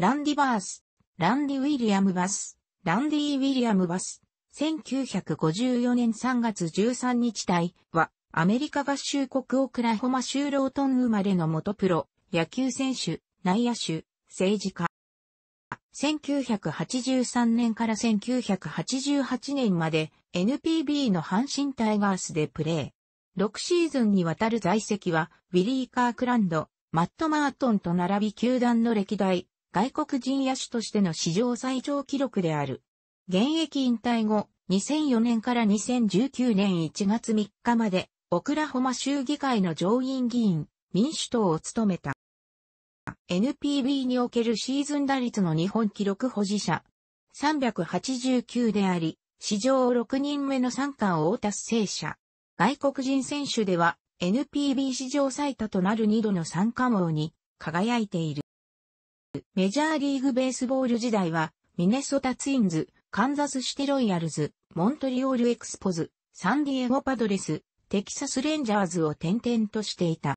ランディ・バース、ランディ・ウィリアム・バス、ランディ・ウィリアム・バス、1954年3月13日体は、アメリカ合衆国オクラホマ州ロートン生まれの元プロ、野球選手、内野手、政治家。1983年から1988年まで NPB の阪神タイガースでプレー。6シーズンにわたる在籍は、ウィリー・カークランド、マット・マートンと並び球団の歴代外国人野手としての史上最長記録である。現役引退後、2004年から2019年1月3日まで、オクラホマ州議会の上院議員、民主党を務めた。NPB におけるシーズン打率の日本記録保持者、389であり、史上6人目の三冠王達成者。外国人選手では、NPB 史上最多となる2度の三冠王に輝いている。メジャーリーグベースボール時代は、ミネソタツインズ、カンザスシテロイヤルズ、モントリオールエクスポズ、サンディエゴパドレス、テキサスレンジャーズを転々としていた。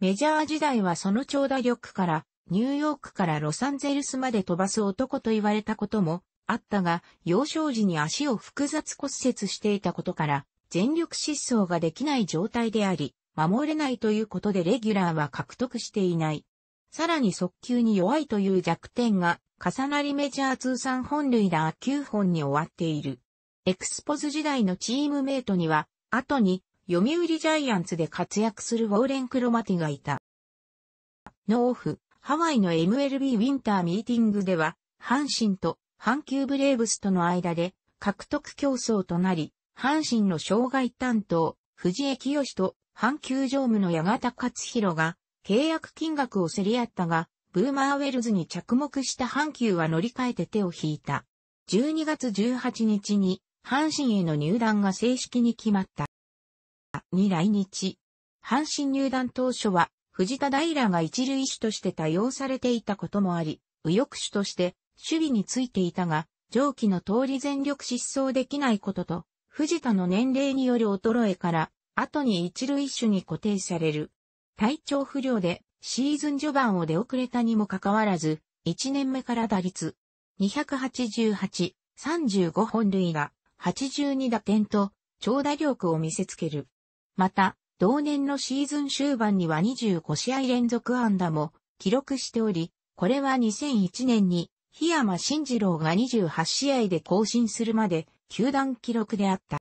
メジャー時代はその長打力から、ニューヨークからロサンゼルスまで飛ばす男と言われたこともあったが、幼少時に足を複雑骨折していたことから、全力疾走ができない状態であり、守れないということでレギュラーは獲得していない。さらに速球に弱いという弱点が、重なりメジャー通算本塁打9本に終わっている。エクスポズ時代のチームメイトには、後に、読売ジャイアンツで活躍するウォーレン・クロマティがいた。ノーフ、ハワイの MLB ウィンターミーティングでは、阪神と阪急ブレーブスとの間で獲得競争となり、阪神の障害担当、藤江清と阪急常務の八形勝弘が契約金額を競り合ったが、ブーマーウェルズに着目した阪急は乗り換えて手を引いた。12月18日に阪神への入団が正式に決まった。に来日。阪神入団当初は藤田平が一塁手として多用されていたこともあり、右翼手として守備についていたが、上記の通り全力疾走できないことと、藤田の年齢による衰えから、後に一塁手に固定される。体調不良でシーズン序盤を出遅れたにもかかわらず、1年目から打率288、35本塁打、82打点と長打力を見せつける。また、同年のシーズン終盤には25試合連続安打も記録しており、これは2001年に檜山慎二郎が28試合で更新するまで球団記録であった。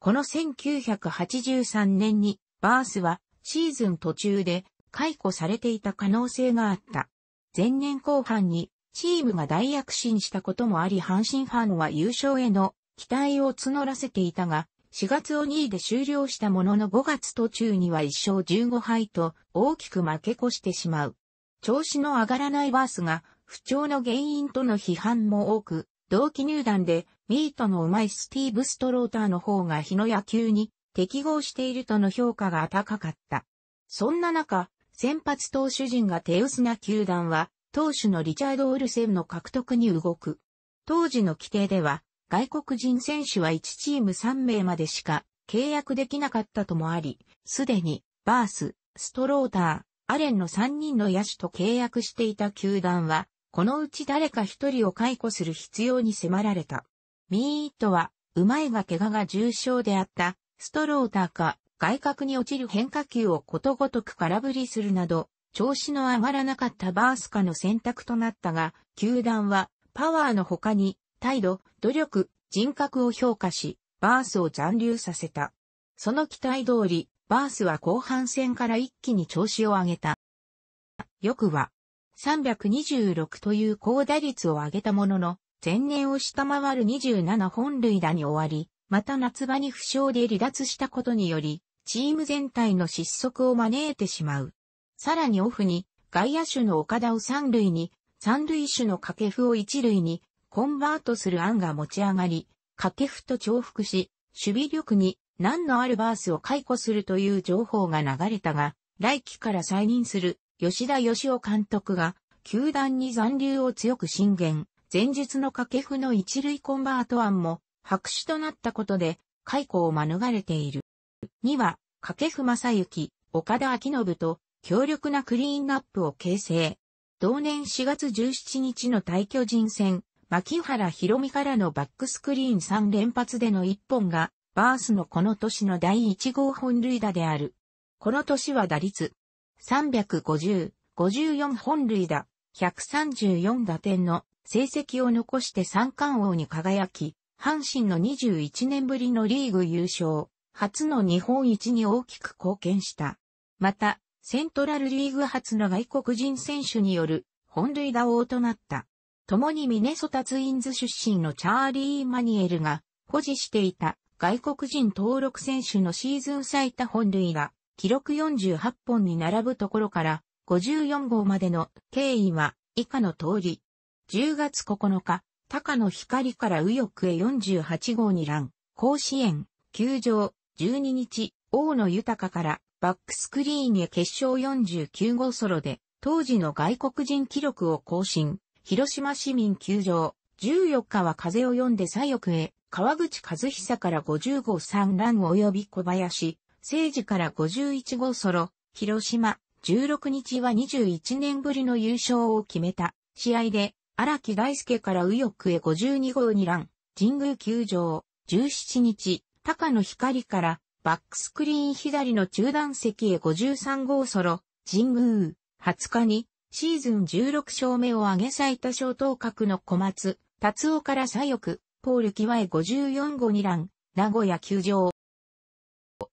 この1983年にバースはシーズン途中で解雇されていた可能性があった。前年後半にチームが大躍進したこともあり阪神ファンは優勝への期待を募らせていたが、4月を2位で終了したものの5月途中には1勝15敗と大きく負け越してしまう。調子の上がらないバースが不調の原因との批判も多く、同期入団でミートのうまいスティーブ・ストローターの方が日の野球に適合しているとの評価が高かった。そんな中、先発投手陣が手薄な球団は、投手のリチャード・オルセンの獲得に動く。当時の規定では、外国人選手は1チーム3名までしか契約できなかったともあり、すでに、バース、ストローター、アレンの3人の野手と契約していた球団は、このうち誰か一人を解雇する必要に迫られた。ミーイットは、うまいが怪我が重症であったストローターか、外角に落ちる変化球をことごとく空振りするなど、調子の上がらなかったバースカの選択となったが、球団は、パワーの他に、態度、努力、人格を評価し、バースを残留させた。その期待通り、バースは後半戦から一気に調子を上げた。よくは、326という高打率を上げたものの、前年を下回る27本塁打に終わり、また夏場に負傷で離脱したことにより、チーム全体の失速を招いてしまう。さらにオフに、外野手の岡田を三塁に、三塁手の掛布を一塁に、コンバートする案が持ち上がり、掛布と重複し、守備力に何のあるバースを解雇するという情報が流れたが、来季から再任する吉田義雄監督が、球団に残留を強く進言、前日の掛布の一塁コンバート案も白紙となったことで、解雇を免れている。2は、掛布正幸、岡田明信と強力なクリーンナップを形成。同年4月17日の大巨人戦、牧原博美からのバックスクリーン3連発での1本が、バースのこの年の第1号本塁打である。この年は打率350、54本塁打、134打点の成績を残して三冠王に輝き、阪神の21年ぶりのリーグ優勝、初の日本一に大きく貢献した。また、セントラルリーグ初の外国人選手による本塁打王となった。共にミネソタツインズ出身のチャーリー・マニエルが保持していた外国人登録選手のシーズン最多本塁打、記録48本に並ぶところから54号までの経緯は以下の通り。10月9日、高野光から右翼へ48号に乱、甲子園、球場、12日、大野豊からバックスクリーンへ決勝49号ソロで、当時の外国人記録を更新、広島市民球場、14日は風を読んで左翼へ、川口和久から50号3ラン及び小林、聖治から51号ソロ、広島、16日は21年ぶりの優勝を決めた試合で荒木大輔から右翼へ52号にラン、神宮球場、17日、高野光からバックスクリーン左の中段席へ53号ソロ、神宮、20日に、シーズン16勝目を挙げ最多勝等格の小松、達夫から左翼、ポール際へ54号にラン、名古屋球場。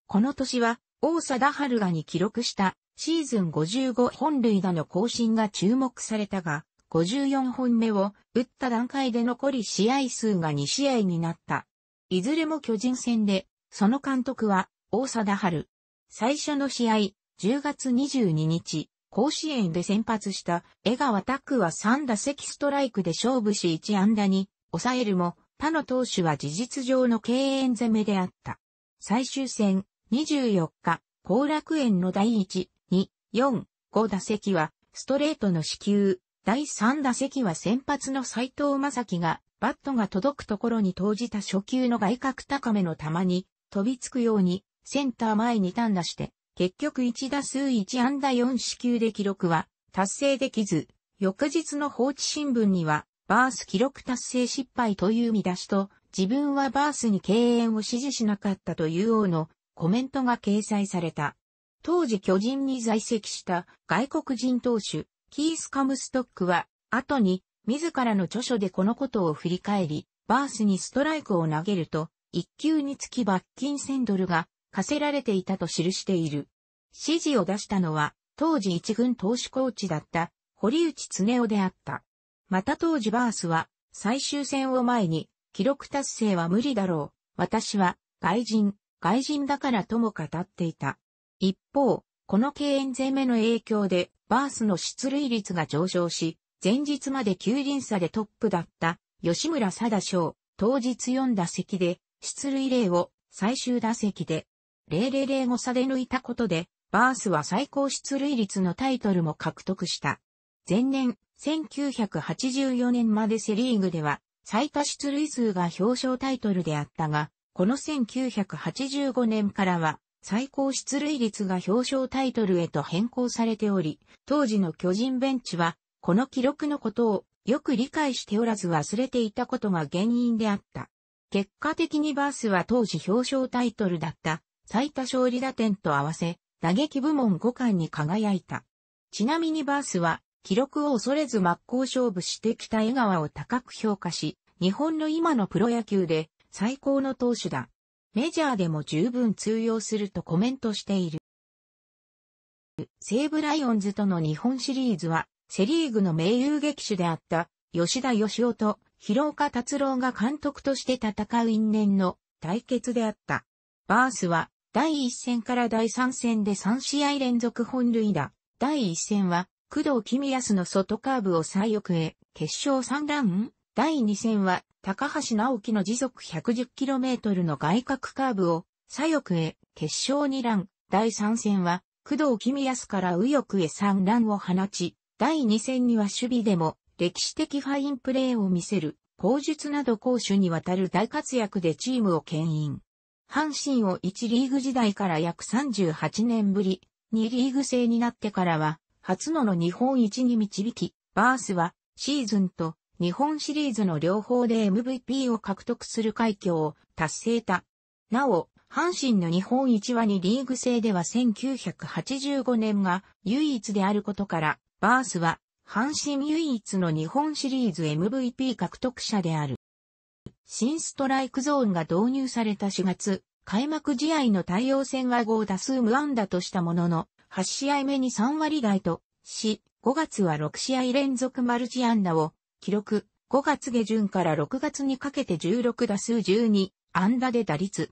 この年は、大貞春がに記録した、シーズン55本塁打の更新が注目されたが、54本目を打った段階で残り試合数が2試合になった。いずれも巨人戦で、その監督は大貞春。最初の試合、10月22日、甲子園で先発した江川拓は3打席ストライクで勝負し1安打に抑えるも、他の投手は事実上の敬遠攻めであった。最終戦、24日、後楽園の第1、2、4、5打席は、ストレートの支給、第3打席は先発の斎藤正樹が、バットが届くところに投じた初球の外角高めの球に、飛びつくように、センター前に単打して、結局1打数1安打4四球で記録は、達成できず、翌日の放置新聞には、バース記録達成失敗という見出しと、自分はバースに敬遠を指示しなかったという王のコメントが掲載された。当時巨人に在籍した外国人投手キース・カムストックは、後に、自らの著書でこのことを振り返り、バースにストライクを投げると、一球につき罰金1000ドルが課せられていたと記している。指示を出したのは、当時一軍投手コーチだった堀内恒夫であった。また当時バースは最終戦を前に記録達成は無理だろう。私は外人、外人だからとも語っていた。一方、この敬遠攻めの影響で、バースの出塁率が上昇し、前日まで9輪差でトップだった吉村貞翔、当日4打席で、出塁例を最終打席で0005差で抜いたことで、バースは最高出塁率のタイトルも獲得した。前年、1984年までセリーグでは、最多出塁数が表彰タイトルであったが、この1985年からは、最高出塁率が表彰タイトルへと変更されており、当時の巨人ベンチは、この記録のことをよく理解しておらず忘れていたことが原因であった。結果的にバースは当時表彰タイトルだった最多勝利打点と合わせ、打撃部門5冠に輝いた。ちなみにバースは、記録を恐れず真っ向勝負してきた江川を高く評価し、日本の今のプロ野球で最高の投手だメジャーでも十分通用するとコメントしている。西武ライオンズとの日本シリーズは、セリーグの名優劇手であった吉田義夫と広岡達郎が監督として戦う因縁の対決であった。バースは第1戦から第3戦で3試合連続本塁打。第1戦は工藤公康の外カーブを最奥へ決勝3ラン第2戦は、高橋直樹の時速 110km の外角カーブを、左翼へ、決勝2ラン。第3戦は、工藤君康から右翼へ3ランを放ち、第2戦には守備でも、歴史的ファインプレーを見せる、口述など攻守にわたる大活躍でチームを牽引。阪神を1リーグ時代から約38年ぶり、2リーグ制になってからは、初のの日本一に導き、バースは、シーズンと、日本シリーズの両方で MVP を獲得する快挙を達成た。なお、阪神の日本一はにリーグ制では1985年が唯一であることから、バースは阪神唯一の日本シリーズ MVP 獲得者である。新ストライクゾーンが導入された4月、開幕試合の対応戦は5打数無安打としたものの、8試合目に3割台とし、5月は6試合連続マルチ安打を記録、5月下旬から6月にかけて16打数12安打で打率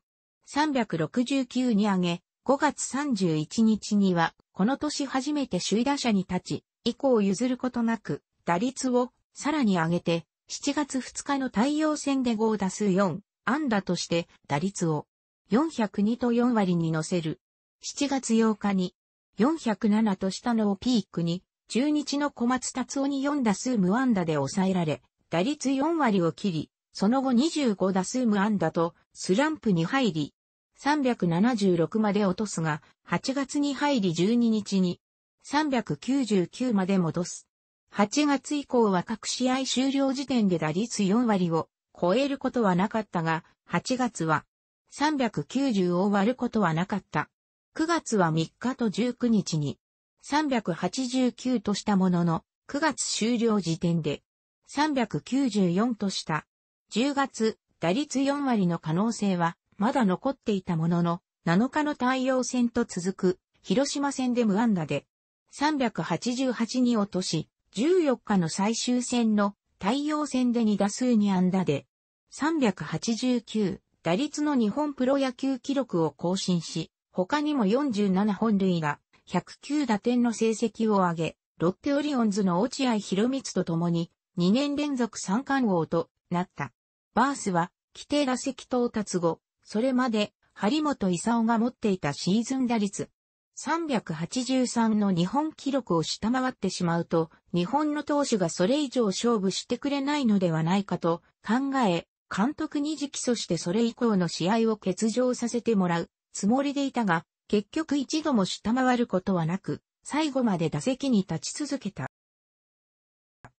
369に上げ、5月31日にはこの年初めて首位打者に立ち、以降譲ることなく打率をさらに上げて、7月2日の太陽戦で5打数4安打として打率を402と4割に乗せる。7月8日に407としたのをピークに中日の小松達夫に4打数無安打で抑えられ、打率4割を切り、その後25打数無安打と、スランプに入り、376まで落とすが、8月に入り12日に、399まで戻す。8月以降は各試合終了時点で打率4割を超えることはなかったが、8月は390を割ることはなかった。9月は3日と19日に389としたものの、9月終了時点で、394とした。10月、打率4割の可能性は、まだ残っていたものの、7日の太陽戦と続く、広島戦で無安打で、388に落とし、14日の最終戦の太陽戦で2打数に安打で、389、打率の日本プロ野球記録を更新し、他にも47本塁打、109打点の成績を上げ、ロッテオリオンズの落合博光と共に2年連続三冠王となった。バースは規定打席到達後、それまで張本勲が持っていたシーズン打率383の日本記録を下回ってしまうと、日本の投手がそれ以上勝負してくれないのではないかと考え、監督に直訴してそれ以降の試合を欠場させてもらうつもりでいたが、結局一度も下回ることはなく、最後まで打席に立ち続けた。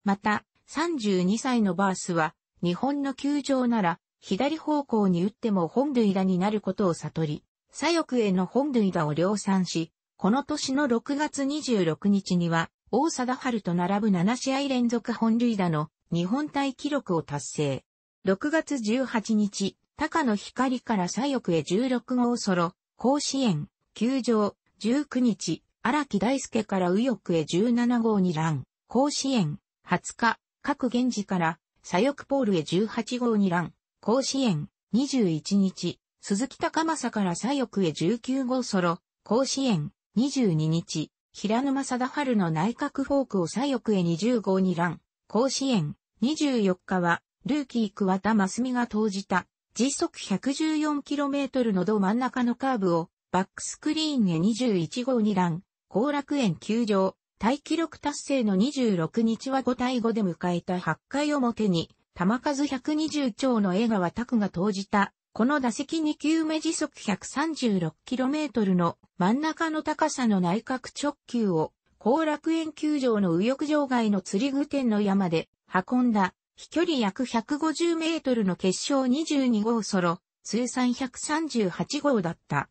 また、32歳のバースは、日本の球場なら、左方向に打っても本塁打になることを悟り、左翼への本塁打を量産し、この年の6月26日には、大貞春と並ぶ7試合連続本塁打の日本体記録を達成。6月18日、高野光から左翼へ16号ソロ、甲子園、球場、19日、荒木大輔から右翼へ17号に乱、甲子園、20日、各現地から左翼ポールへ18号に乱、甲子園、21日、鈴木高政から左翼へ19号ソロ、甲子園、22日、平沼貞春の内閣フォークを左翼へ20号に乱、甲子園、24日は、ルーキー桑田真澄が投じた、時速 114km のど真ん中のカーブを、バックスクリーンへ21号2ラン、後楽園球場、大記録達成の26日は5対5で迎えた8回表に、球数120丁の江川拓が投じた、この打席2球目時速 136km の真ん中の高さの内角直球を、後楽園球場の右翼場外の釣り具店の山で運んだ、飛距離約150メートルの決勝22号ソロ、通算138号だった。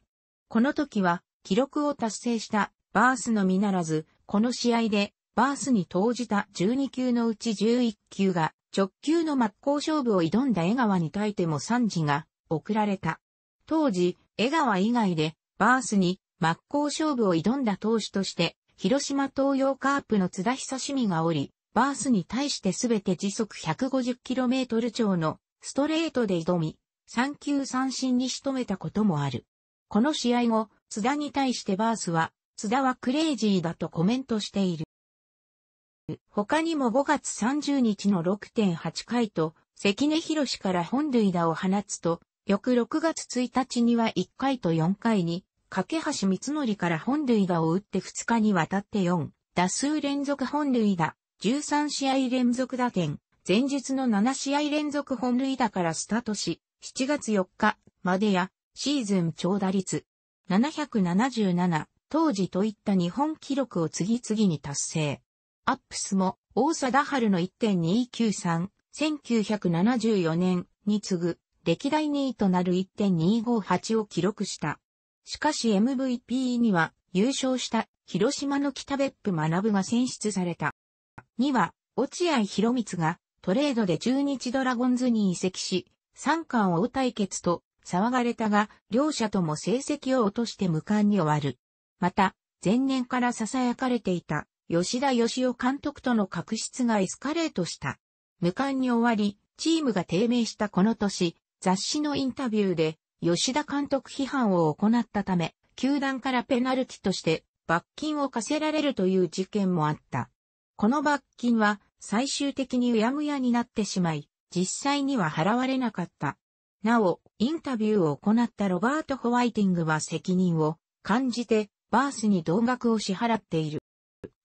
この時は記録を達成したバースのみならず、この試合でバースに投じた12球のうち11球が直球の真っ向勝負を挑んだ江川に対しても3時が送られた。当時、江川以外でバースに真っ向勝負を挑んだ投手として、広島東洋カープの津田久志美がおり、バースに対してすべて時速 150km 超のストレートで挑み、3球三振に仕留めたこともある。この試合後、津田に対してバースは、津田はクレイジーだとコメントしている。他にも5月30日の6.8回と、関根博士から本塁打を放つと、翌6月1日には1回と4回に、架橋光則から本塁打を打って2日にわたって4、打数連続本塁打、13試合連続打点、前日の7試合連続本塁打からスタートし、7月4日までやシーズン長打率777、当時といった日本記録を次々に達成。アップスも大貞治の1.293、1974年に次ぐ歴代2位となる1.258を記録した。しかし MVP には優勝した広島の北別府学が選出された。には落合博光がトレードで中日ドラゴンズに移籍し、三冠う対決と騒がれたが、両者とも成績を落として無冠に終わる。また、前年から囁かれていた、吉田義雄監督との確執がエスカレートした。無冠に終わり、チームが低迷したこの年、雑誌のインタビューで、吉田監督批判を行ったため、球団からペナルティとして罰金を課せられるという事件もあった。この罰金は最終的にうやむやになってしまい、実際には払われなかったなお、インタビューを行ったロバート・ホワイティングは責任を感じて、バースに同額を支払っている。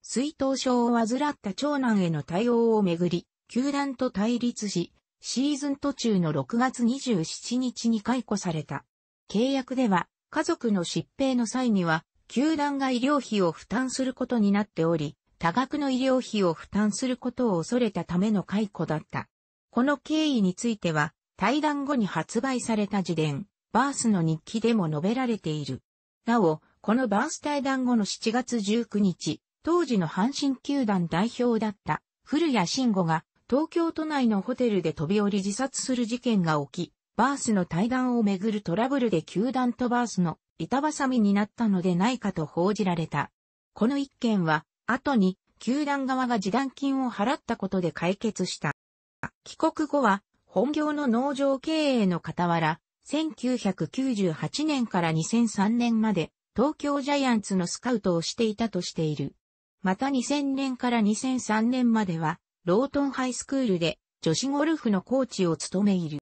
水頭症を患った長男への対応をめぐり、球団と対立し、シーズン途中の6月27日に解雇された。契約では、家族の疾病の際には、球団が医療費を負担することになっており、多額の医療費を負担することを恐れたための解雇だった。この経緯については、対談後に発売された自伝、バースの日記でも述べられている。なお、このバース対談後の7月19日、当時の阪神球団代表だった古谷慎吾が東京都内のホテルで飛び降り自殺する事件が起き、バースの対談をめぐるトラブルで球団とバースの板挟みになったのでないかと報じられた。この一件は、後に球団側が示談金を払ったことで解決した。帰国後は、本業の農場経営の傍ら、1998年から2003年まで東京ジャイアンツのスカウトをしていたとしている。また2000年から2003年までは、ロートンハイスクールで女子ゴルフのコーチを務めいる。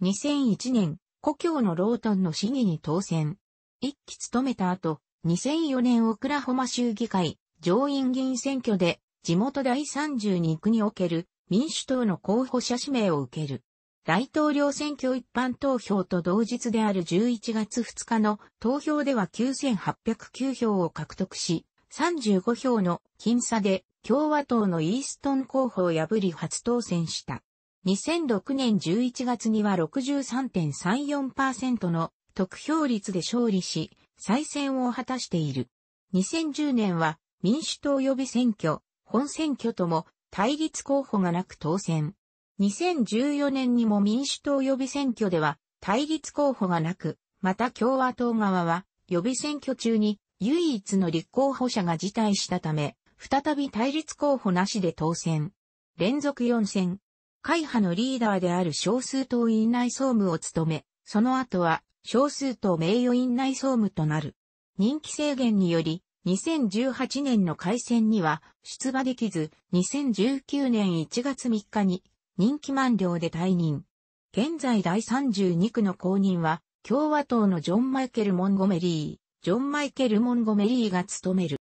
2001年、故郷のロートンの市議に当選。一期務めた後、2004年オクラホマ州議会上院議員選挙で地元第32区における民主党の候補者指名を受ける。大統領選挙一般投票と同日である11月2日の投票では9809票を獲得し、35票の僅差で共和党のイーストン候補を破り初当選した。2006年11月には63.34%の得票率で勝利し、再選を果たしている。2010年は民主党予備選挙、本選挙とも対立候補がなく当選。2014年にも民主党予備選挙では対立候補がなく、また共和党側は予備選挙中に唯一の立候補者が辞退したため、再び対立候補なしで当選。連続4選。会派のリーダーである少数党院内総務を務め、その後は少数党名誉院内総務となる。人気制限により、2018年の開戦には出馬できず、2019年1月3日に任期満了で退任。現在第32区の公認は、共和党のジョン・マイケル・モンゴメリー、ジョン・マイケル・モンゴメリーが務める。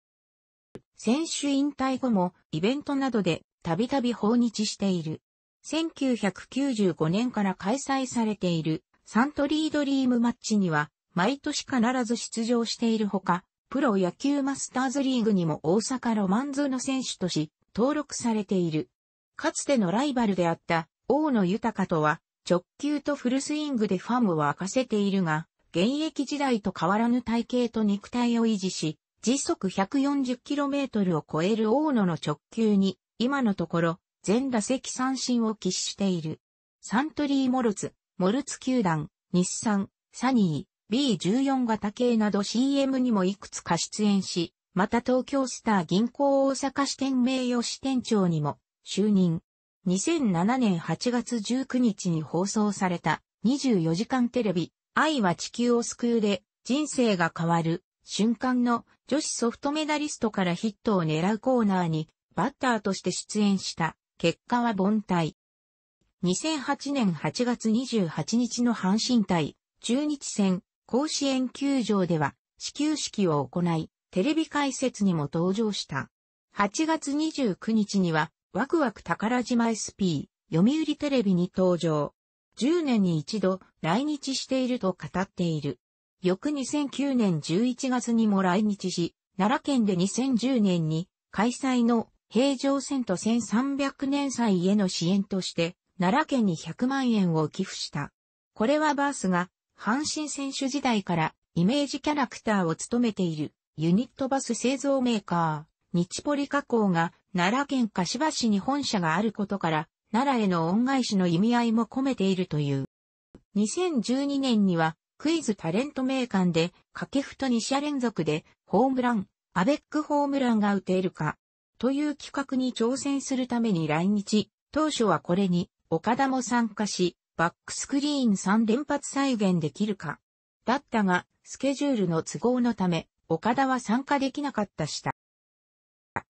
選手引退後もイベントなどでたびたび訪日している。1995年から開催されているサントリードリームマッチには毎年必ず出場しているほか、プロ野球マスターズリーグにも大阪ロマンズの選手とし、登録されている。かつてのライバルであった大野豊とは直球とフルスイングでファンを沸かせているが、現役時代と変わらぬ体型と肉体を維持し、時速 140km を超える大野の直球に、今のところ、全打席三振を喫している。サントリーモルツ、モルツ球団、日産、サニー、B14 型系など CM にもいくつか出演し、また東京スター銀行大阪支店名誉支店長にも就任。2007年8月19日に放送された24時間テレビ愛は地球を救うで人生が変わる瞬間の女子ソフトメダリストからヒットを狙うコーナーにバッターとして出演した結果は凡退。2008年8月28日の阪神対中日戦甲子園球場では始球式を行い、テレビ解説にも登場した。8月29日には、ワクワク宝島 SP、読売テレビに登場。10年に一度来日していると語っている。翌2009年11月にも来日し、奈良県で2010年に開催の平城遷と1300年祭への支援として、奈良県に100万円を寄付した。これはバースが阪神選手時代からイメージキャラクターを務めているユニットバス製造メーカー、日ポリ加工が奈良県柏市に本社があることから、奈良への恩返しの意味合いも込めているという。2012年にはクイズタレント名鑑で、掛布と2社連続でホームラン、アベックホームランが打てるか、という企画に挑戦するために来日、当初はこれに岡田も参加し、バックスクリーン3連発再現できるか。だったが、スケジュールの都合のため、岡田は参加できなかったした。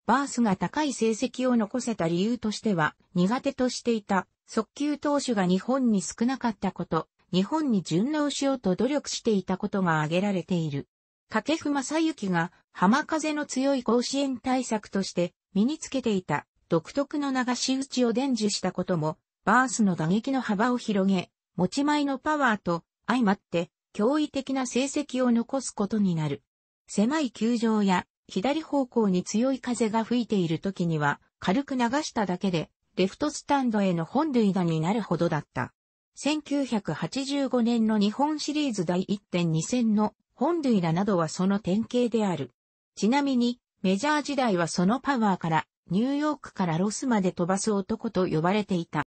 バースが高い成績を残せた理由としては、苦手としていた速球投手が日本に少なかったこと、日本に順応しようと努力していたことが挙げられている。掛布正幸が浜風の強い甲子園対策として身につけていた独特の流し打ちを伝授したこともバースの打撃の幅を広げ、持ち前のパワーと相まって驚異的な成績を残すことになる。狭い球場や左方向に強い風が吹いている時には軽く流しただけでレフトスタンドへの本塁打になるほどだった。1985年の日本シリーズ第1.2戦の本塁打などはその典型である。ちなみにメジャー時代はそのパワーからニューヨークからロスまで飛ばす男と呼ばれていた。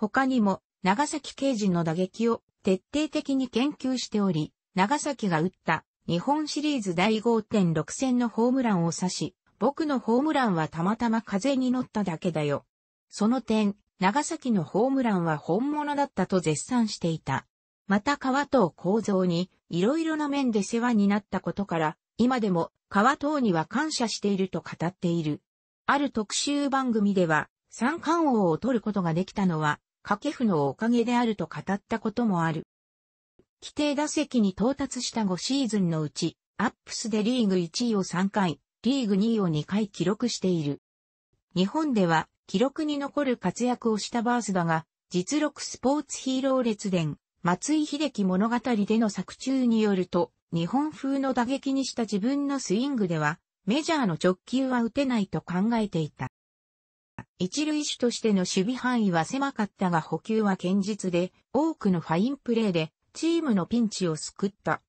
他にも、長崎刑事の打撃を徹底的に研究しており、長崎が打った日本シリーズ第5.6戦のホームランを指し、僕のホームランはたまたま風に乗っただけだよ。その点、長崎のホームランは本物だったと絶賛していた。また川藤構造にいろいろな面で世話になったことから、今でも川藤には感謝していると語っている。ある特集番組では、三冠王を取ることができたのは、掛布のおかげであると語ったこともある。規定打席に到達した5シーズンのうち、アップスでリーグ1位を3回、リーグ2位を2回記録している。日本では記録に残る活躍をしたバースだが、実録スポーツヒーロー列伝、松井秀喜物語での作中によると、日本風の打撃にした自分のスイングでは、メジャーの直球は打てないと考えていた。一塁手としての守備範囲は狭かったが補給は堅実で、多くのファインプレーで、チームのピンチを救った。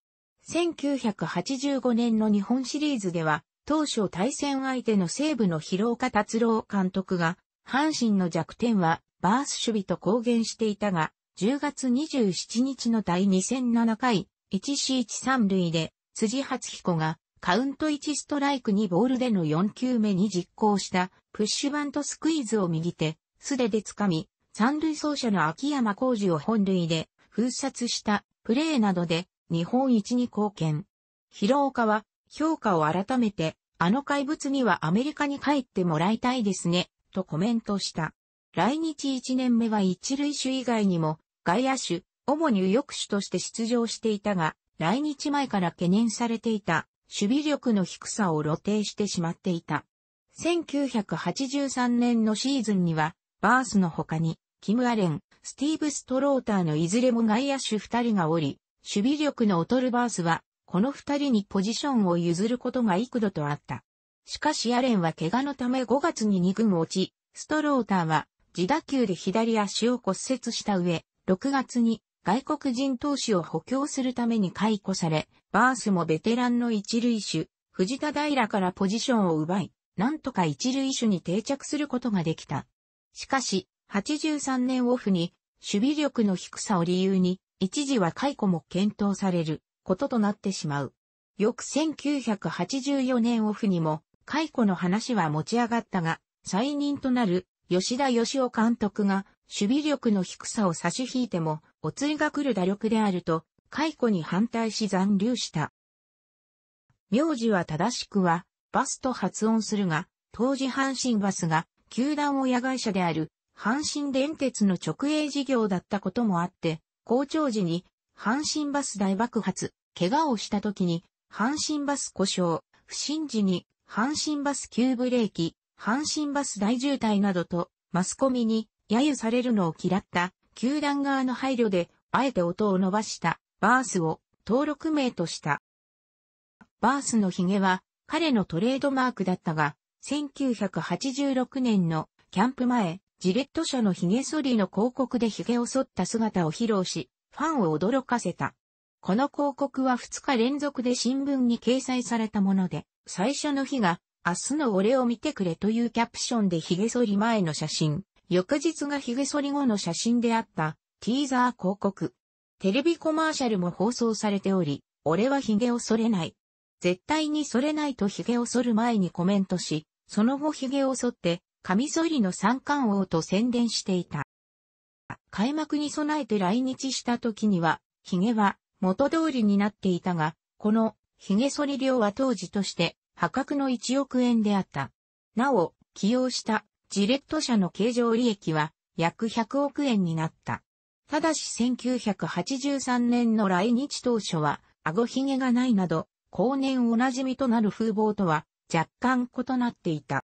1985年の日本シリーズでは、当初対戦相手の西部の広岡達郎監督が、阪神の弱点はバース守備と公言していたが、10月27日の第2007回 1C1 3塁で辻初彦がカウント1ストライク2ボールでの4球目に実行したプッシュバントスクイズを右手、素手で掴み、三塁走者の秋山浩二を本塁で封殺したプレーなどで日本一に貢献。広岡は評価を改めて、あの怪物にはアメリカに帰ってもらいたいですね、とコメントした。来日1年目は一塁手以外にも外野手、主に右翼手として出場していたが、来日前から懸念されていた守備力の低さを露呈してしまっていた。1983年のシーズンには、バースの他に、キム・アレン、スティーブ・ストローターのいずれも外野手二人がおり、守備力の劣るバースは、この二人にポジションを譲ることが幾度とあった。しかしアレンは怪我のため5月に2軍落ち、ストローターは自打球で左足を骨折した上、6月に外国人投手を補強するために解雇され、バースもベテランの一塁手、藤田平からポジションを奪い、なんとか一塁手に定着することができた。しかし、83年オフに、守備力の低さを理由に、一時は解雇も検討されることとなってしまう。翌1984年オフにも、解雇の話は持ち上がったが、再任となる吉田義雄監督が守備力の低さを差し引いても、おつりが来る打力であると、解雇に反対し残留した。名字は正しくは、バスと発音するが、当時阪神バスが、球団親会社である、阪神電鉄の直営事業だったこともあって、校長時に、阪神バス大爆発、怪我をした時に、阪神バス故障、不審時に、阪神バス急ブレーキ、阪神バス大渋滞などと、マスコミに、揶揄されるのを嫌った球団側の配慮で、あえて音を伸ばしたバースを登録名とした。バースのヒゲは彼のトレードマークだったが、1986年のキャンプ前、ジレット社のヒゲ剃りの広告でヒゲを剃った姿を披露し、ファンを驚かせた。この広告は2日連続で新聞に掲載されたもので、最初の日が明日の俺を見てくれというキャプションでヒゲ剃り前の写真。翌日が髭剃り後の写真であったティーザー広告。テレビコマーシャルも放送されており、俺は髭を剃れない。絶対に剃れないと髭を剃る前にコメントし、その後髭を剃って、カミソリの三冠王と宣伝していた。開幕に備えて来日した時には、髭は元通りになっていたが、この髭剃り量は当時として破格の1億円であった。なお、起用したジレット社の経常利益は約100億円になった。ただし1983年の来日当初は、顎ひげがないなど、後年おなじみとなる風貌とは若干異なっていた。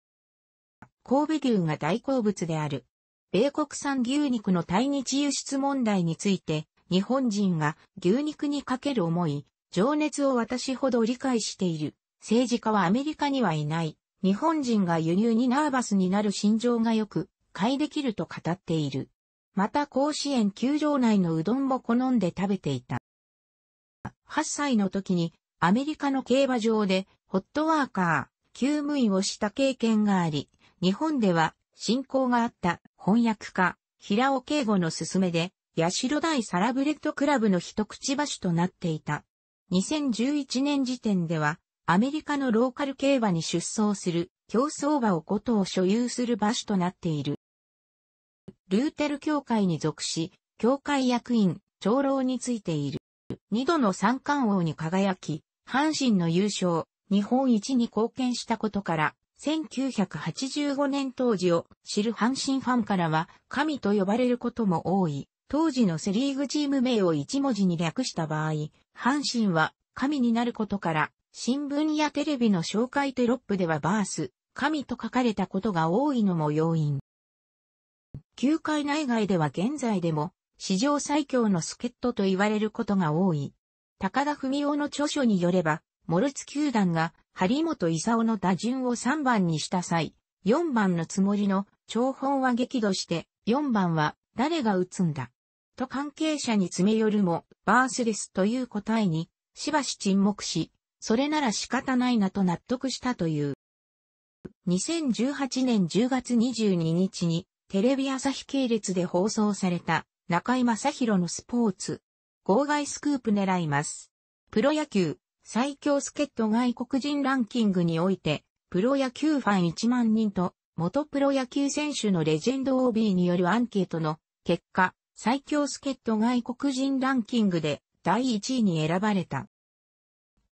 神戸牛が大好物である。米国産牛肉の対日輸出問題について、日本人が牛肉にかける思い、情熱を私ほど理解している。政治家はアメリカにはいない。日本人が輸入にナーバスになる心情がよく、買いできると語っている。また甲子園球場内のうどんも好んで食べていた。8歳の時にアメリカの競馬場でホットワーカー、休務員をした経験があり、日本では進行があった翻訳家、平尾敬吾の勧めで、八代大サラブレッドクラブの一口橋となっていた。2011年時点では、アメリカのローカル競馬に出走する競走馬を5頭所有する馬所となっている。ルーテル協会に属し、協会役員、長老についている。2度の三冠王に輝き、阪神の優勝、日本一に貢献したことから、1985年当時を知る阪神ファンからは、神と呼ばれることも多い。当時のセリーグチーム名を一文字に略した場合、阪神は神になることから、新聞やテレビの紹介テロップではバース、神と書かれたことが多いのも要因。球界内外では現在でも、史上最強の助っ人と言われることが多い。高田文夫の著書によれば、モルツ球団が張本勲の打順を3番にした際、4番のつもりの長本は激怒して、4番は誰が打つんだ。と関係者に詰め寄るも、バースレスという答えに、しばし沈黙し、それなら仕方ないなと納得したという。2018年10月22日にテレビ朝日系列で放送された中井正宏のスポーツ。号外スクープ狙います。プロ野球最強スケット外国人ランキングにおいてプロ野球ファン1万人と元プロ野球選手のレジェンド OB によるアンケートの結果、最強スケット外国人ランキングで第1位に選ばれた。